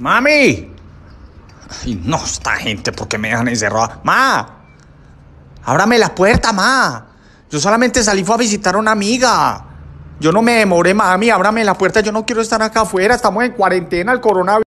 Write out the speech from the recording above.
¡Mami! Ay, no, esta gente, porque qué me dejan encerrada? ¡Ma! Ábrame la puerta, ma. Yo solamente salí fue a visitar a una amiga. Yo no me demoré, mami. Ábrame la puerta. Yo no quiero estar acá afuera. Estamos en cuarentena, el coronavirus.